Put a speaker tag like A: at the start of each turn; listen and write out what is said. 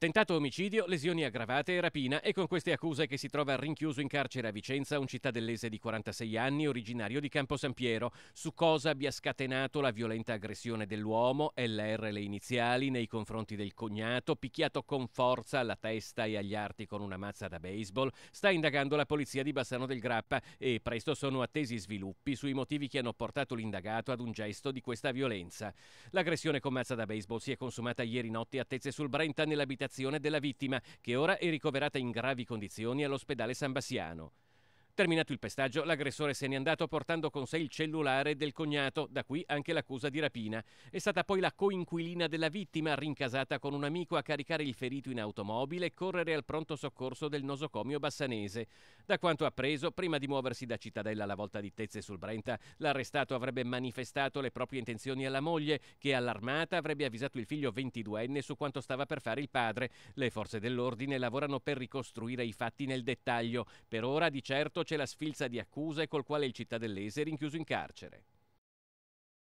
A: Tentato omicidio, lesioni aggravate e rapina e con queste accuse che si trova rinchiuso in carcere a Vicenza un cittadellese di 46 anni originario di Campo San Piero. Su cosa abbia scatenato la violenta aggressione dell'uomo, LR le iniziali, nei confronti del cognato, picchiato con forza alla testa e agli arti con una mazza da baseball, sta indagando la polizia di Bassano del Grappa e presto sono attesi sviluppi sui motivi che hanno portato l'indagato ad un gesto di questa violenza. L'aggressione con mazza da baseball si è consumata ieri notte a Tezze sul Brenta nell'abitazione identificazione della vittima, che ora è ricoverata in gravi condizioni all'ospedale San Bassiano. Terminato il pestaggio, l'aggressore se n'è andato portando con sé il cellulare del cognato, da qui anche l'accusa di rapina. È stata poi la coinquilina della vittima, rincasata con un amico a caricare il ferito in automobile e correre al pronto soccorso del nosocomio bassanese. Da quanto appreso, prima di muoversi da Cittadella alla volta di Tezze sul Brenta, l'arrestato avrebbe manifestato le proprie intenzioni alla moglie, che allarmata avrebbe avvisato il figlio 22enne su quanto stava per fare il padre. Le forze dell'ordine lavorano per ricostruire i fatti nel dettaglio. Per ora, di certo, c'è la sfilza di accuse col quale il cittadellese è rinchiuso in carcere.